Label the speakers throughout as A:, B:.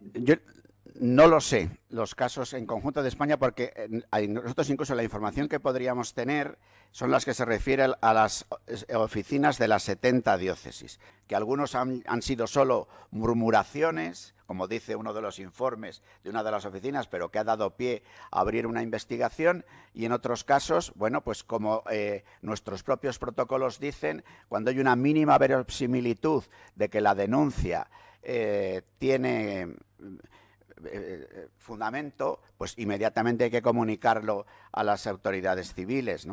A: Yo no lo sé, los casos en conjunto de España, porque eh, nosotros incluso la información que podríamos tener son las que se refieren a las eh, oficinas de las 70 diócesis, que algunos han, sido solo murmuraciones, como dice uno de los informes de una de las oficinas, pero que ha dado pie a abrir una investigación. Y en otros casos, bueno, pues como eh, nuestros propios protocolos dicen, cuando hay una mínima verosimilitud de que la denuncia eh, tiene mm, eh, eh, fundamento, pues inmediatamente hay que comunicarlo a las autoridades civiles.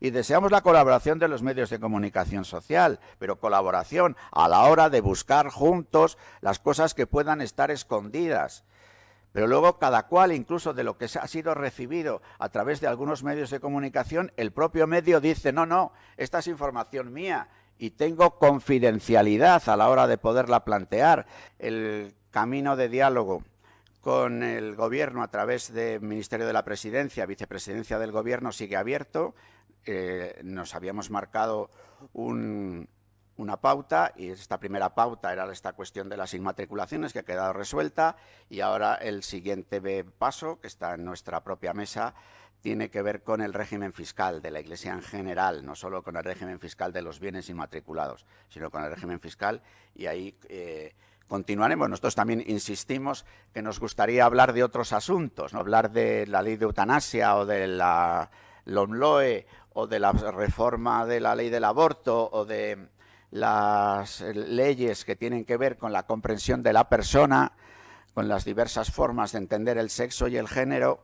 A: Y deseamos la colaboración de los medios de comunicación social, pero colaboración a la hora de buscar juntos las cosas que puedan estar escondidas. Pero luego cada cual, incluso de lo que ha sido recibido a través de algunos medios de comunicación, el propio medio dice, no, no, esta es información mía, y tengo confidencialidad a la hora de poderla plantear. El camino de diálogo con el Gobierno a través del Ministerio de la Presidencia, Vicepresidencia del Gobierno, sigue abierto. Eh, nos habíamos marcado una pauta y esta primera pauta era esta cuestión de las inmatriculaciones que ha quedado resuelta y ahora el siguiente paso, que está en nuestra propia mesa, tiene que ver con el régimen fiscal de la Iglesia en general, no solo con el régimen fiscal de los bienes inmatriculados, sino con el régimen fiscal y ahí eh, continuaremos. Nosotros también insistimos que nos gustaría hablar de otros asuntos, ¿no? hablar de la ley de eutanasia o de la LOMLOE o de la reforma de la ley del aborto o de las leyes que tienen que ver con la comprensión de la persona, con las diversas formas de entender el sexo y el género